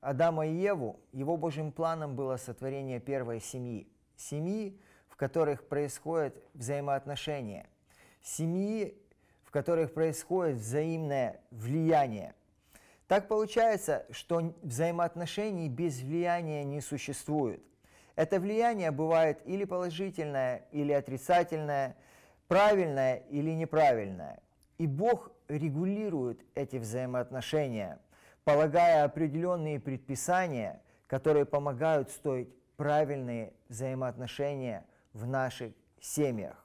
Адама и Еву, его Божьим планом было сотворение первой семьи. Семьи, в которых происходят взаимоотношения. Семьи, в которых происходит взаимное влияние. Так получается, что взаимоотношений без влияния не существует. Это влияние бывает или положительное, или отрицательное, правильное или неправильное. И Бог регулирует эти взаимоотношения – полагая определенные предписания, которые помогают строить правильные взаимоотношения в наших семьях.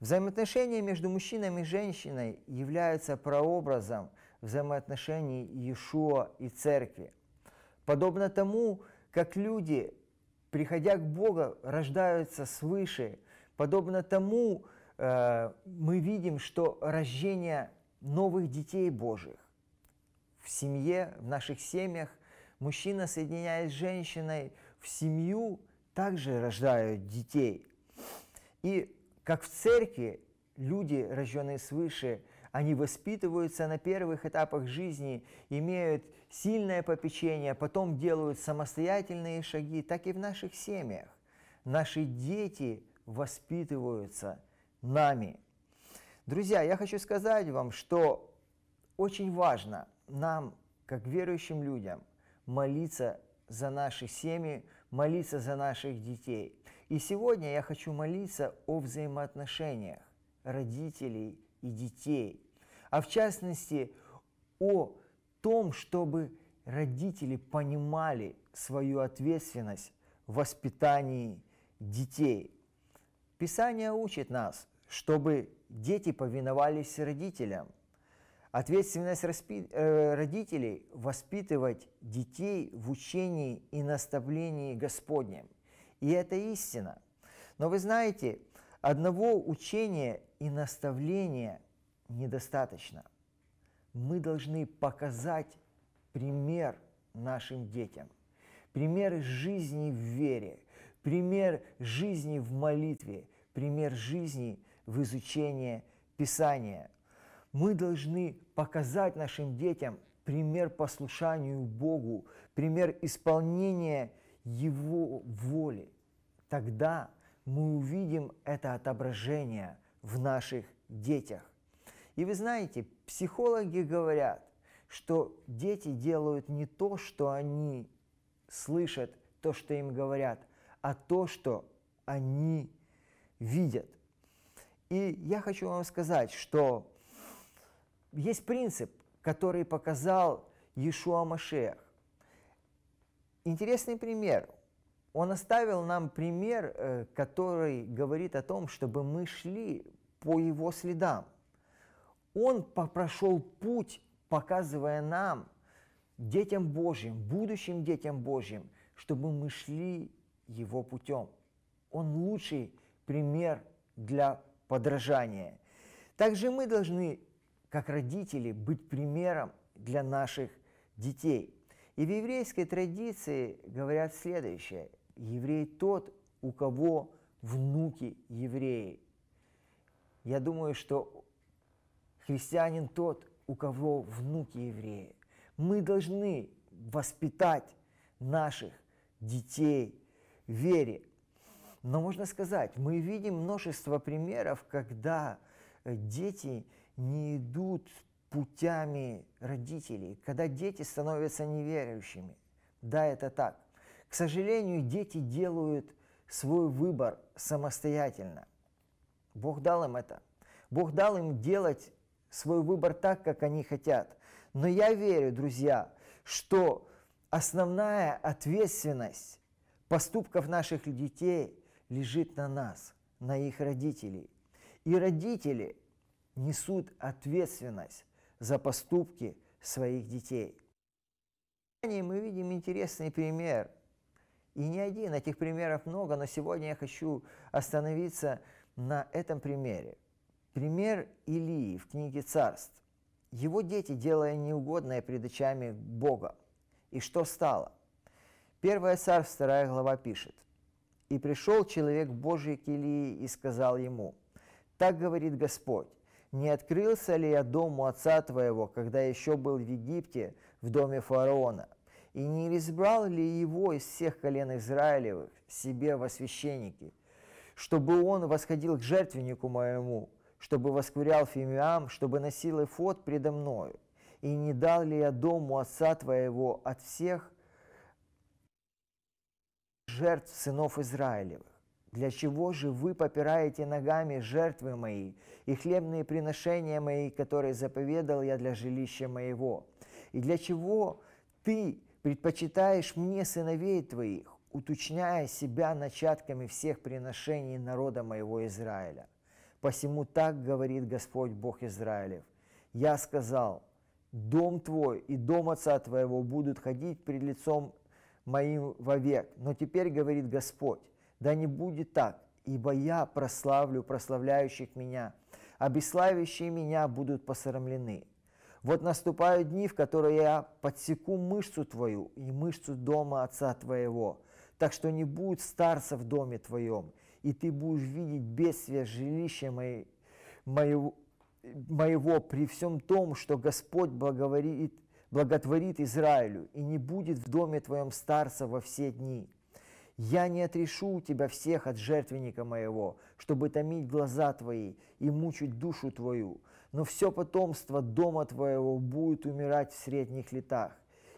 Взаимоотношения между мужчинами и женщиной являются прообразом взаимоотношений Иешуа и Церкви. Подобно тому, как люди, приходя к Богу, рождаются свыше, подобно тому э, мы видим, что рождение новых детей Божьих в семье, в наших семьях. Мужчина, соединяясь с женщиной в семью, также рождают детей. И как в церкви, люди, рожденные свыше, они воспитываются на первых этапах жизни, имеют сильное попечение, потом делают самостоятельные шаги, так и в наших семьях. Наши дети воспитываются нами. Друзья, я хочу сказать вам, что очень важно – нам, как верующим людям, молиться за наши семьи, молиться за наших детей. И сегодня я хочу молиться о взаимоотношениях родителей и детей, а в частности о том, чтобы родители понимали свою ответственность в воспитании детей. Писание учит нас, чтобы дети повиновались родителям, Ответственность э, родителей – воспитывать детей в учении и наставлении Господнем. И это истина. Но вы знаете, одного учения и наставления недостаточно. Мы должны показать пример нашим детям. Пример жизни в вере, пример жизни в молитве, пример жизни в изучении Писания – мы должны показать нашим детям пример послушанию Богу, пример исполнения Его воли. Тогда мы увидим это отображение в наших детях. И вы знаете, психологи говорят, что дети делают не то, что они слышат, то, что им говорят, а то, что они видят. И я хочу вам сказать, что есть принцип, который показал Иешуа Машех. Интересный пример. Он оставил нам пример, э, который говорит о том, чтобы мы шли по его следам. Он прошел путь, показывая нам, детям Божьим, будущим детям Божьим, чтобы мы шли его путем. Он лучший пример для подражания. Также мы должны как родители, быть примером для наших детей. И в еврейской традиции говорят следующее. Еврей тот, у кого внуки евреи. Я думаю, что христианин тот, у кого внуки евреи. Мы должны воспитать наших детей в вере. Но можно сказать, мы видим множество примеров, когда э, дети не идут путями родителей, когда дети становятся неверующими. Да, это так. К сожалению, дети делают свой выбор самостоятельно. Бог дал им это. Бог дал им делать свой выбор так, как они хотят. Но я верю, друзья, что основная ответственность поступков наших детей лежит на нас, на их родителей. И родители – несут ответственность за поступки своих детей. Мы видим интересный пример. И не один, этих примеров много, но сегодня я хочу остановиться на этом примере. Пример Илии в книге «Царств». Его дети, делая неугодное пред очами Бога. И что стало? Первое царство, вторая глава пишет. «И пришел человек Божий к Илии и сказал ему, «Так говорит Господь, не открылся ли я дому отца твоего, когда еще был в Египте, в доме фараона? И не избрал ли его из всех колен Израилевых себе во священники, чтобы он восходил к жертвеннику моему, чтобы воскурял фимиам, чтобы носил эфот предо мною? И не дал ли я дому отца твоего от всех жертв сынов Израилевых? Для чего же вы попираете ногами жертвы мои и хлебные приношения мои, которые заповедал я для жилища моего? И для чего ты предпочитаешь мне сыновей твоих, уточняя себя начатками всех приношений народа моего Израиля? Посему так говорит Господь Бог Израилев. Я сказал, дом твой и дом отца твоего будут ходить пред лицом моим вовек. Но теперь говорит Господь, да не будет так, ибо я прославлю прославляющих меня, а бесславящие меня будут посрамлены. Вот наступают дни, в которые я подсеку мышцу твою и мышцу дома отца твоего, так что не будет старца в доме твоем, и ты будешь видеть бедствие жилища моей, моего, моего при всем том, что Господь благоволит, благотворит Израилю, и не будет в доме твоем старца во все дни. Я не отрешу тебя всех от жертвенника моего, чтобы томить глаза твои и мучить душу твою. Но все потомство дома твоего будет умирать в средних летах.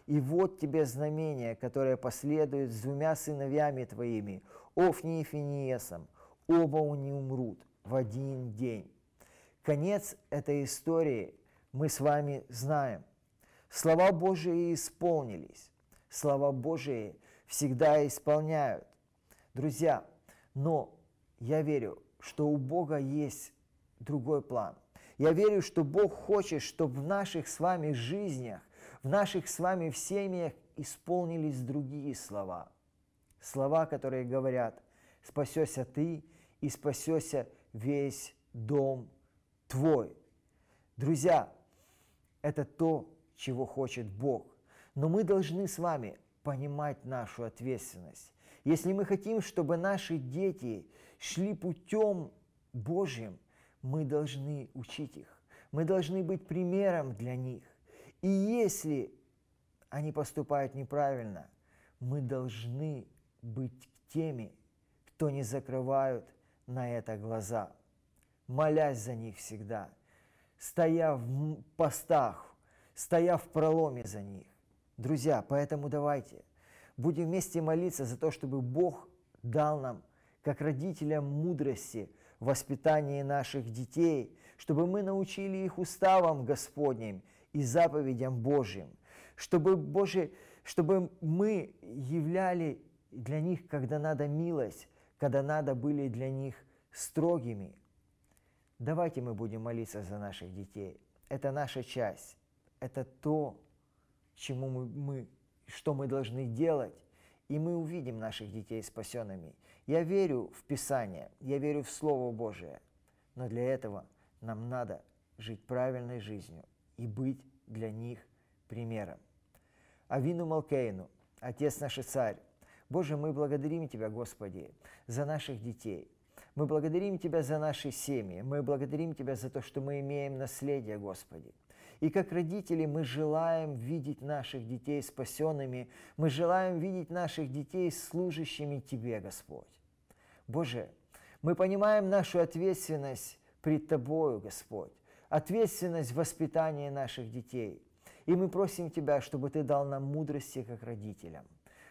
И вот тебе знамение, которое последует с двумя сыновьями твоими, Офни и Финиесом. Оба они умрут в один день. Конец этой истории мы с вами знаем. Слова Божии исполнились. Слова Божии – всегда исполняют. Друзья, но я верю, что у Бога есть другой план. Я верю, что Бог хочет, чтобы в наших с вами жизнях, в наших с вами в семьях исполнились другие слова. Слова, которые говорят, спасешься ты и спасешься весь дом твой. Друзья, это то, чего хочет Бог. Но мы должны с вами понимать нашу ответственность. Если мы хотим, чтобы наши дети шли путем Божьим, мы должны учить их. Мы должны быть примером для них. И если они поступают неправильно, мы должны быть теми, кто не закрывают на это глаза, молясь за них всегда, стоя в постах, стоя в проломе за них. Друзья, поэтому давайте будем вместе молиться за то, чтобы Бог дал нам, как родителям мудрости, воспитание наших детей, чтобы мы научили их уставам Господним и заповедям Божьим, чтобы, Боже, чтобы мы являли для них, когда надо, милость, когда надо, были для них строгими. Давайте мы будем молиться за наших детей. Это наша часть, это то, чему мы, мы, что мы должны делать, и мы увидим наших детей спасенными. Я верю в Писание, я верю в Слово Божие, но для этого нам надо жить правильной жизнью и быть для них примером. Авину Малкейну, Отец наш и Царь, Боже, мы благодарим Тебя, Господи, за наших детей. Мы благодарим Тебя за наши семьи. Мы благодарим Тебя за то, что мы имеем наследие, Господи. И как родители мы желаем видеть наших детей спасенными, мы желаем видеть наших детей служащими Тебе, Господь. Боже, мы понимаем нашу ответственность пред Тобою, Господь, ответственность в воспитании наших детей. И мы просим Тебя, чтобы Ты дал нам мудрости, как родителям,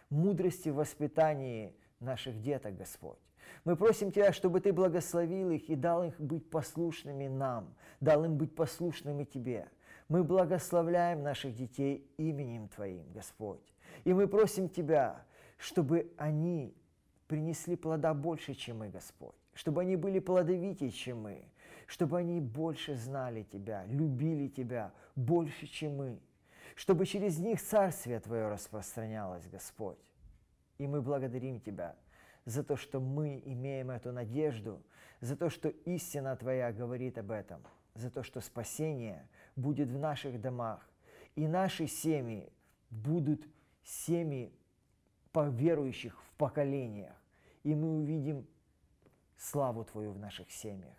мудрости в воспитании наших деток, Господь. Мы просим Тебя, чтобы Ты благословил их и дал им быть послушными нам, дал им быть послушными Тебе. Мы благословляем наших детей именем Твоим, Господь. И мы просим Тебя, чтобы они принесли плода больше, чем мы, Господь. Чтобы они были плодовитее, чем мы. Чтобы они больше знали Тебя, любили Тебя больше, чем мы. Чтобы через них Царствие Твое распространялось, Господь. И мы благодарим Тебя за то, что мы имеем эту надежду, за то, что истина Твоя говорит об этом – за то, что спасение будет в наших домах, и наши семьи будут семьи верующих в поколениях, и мы увидим славу Твою в наших семьях.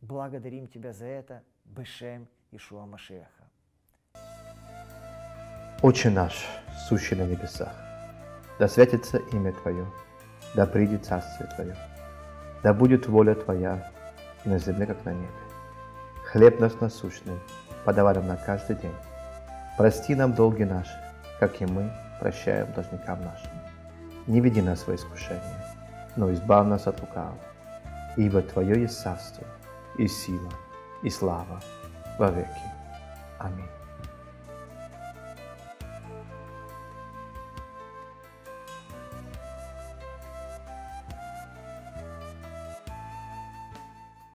Благодарим Тебя за это, Бешем Ишуа Машеха. Отче наш, сущий на небесах, да святится имя Твое, да придет Царствие Твое, да будет воля Твоя и на земле, как на небе хлеб наш насущный, подавай нам на каждый день. Прости нам долги наши, как и мы прощаем должникам нашим. Не веди нас во искушение, но избавь нас от лукавого. Ибо Твое есть царство, и сила, и слава во веки. Аминь.